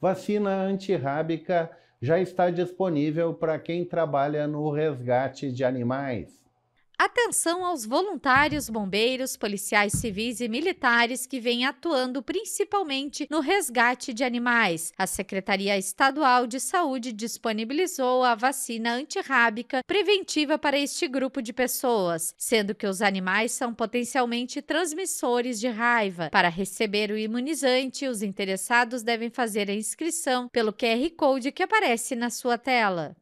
Vacina antirrábica já está disponível para quem trabalha no resgate de animais. Atenção aos voluntários, bombeiros, policiais civis e militares que vêm atuando principalmente no resgate de animais. A Secretaria Estadual de Saúde disponibilizou a vacina antirrábica preventiva para este grupo de pessoas, sendo que os animais são potencialmente transmissores de raiva. Para receber o imunizante, os interessados devem fazer a inscrição pelo QR Code que aparece na sua tela.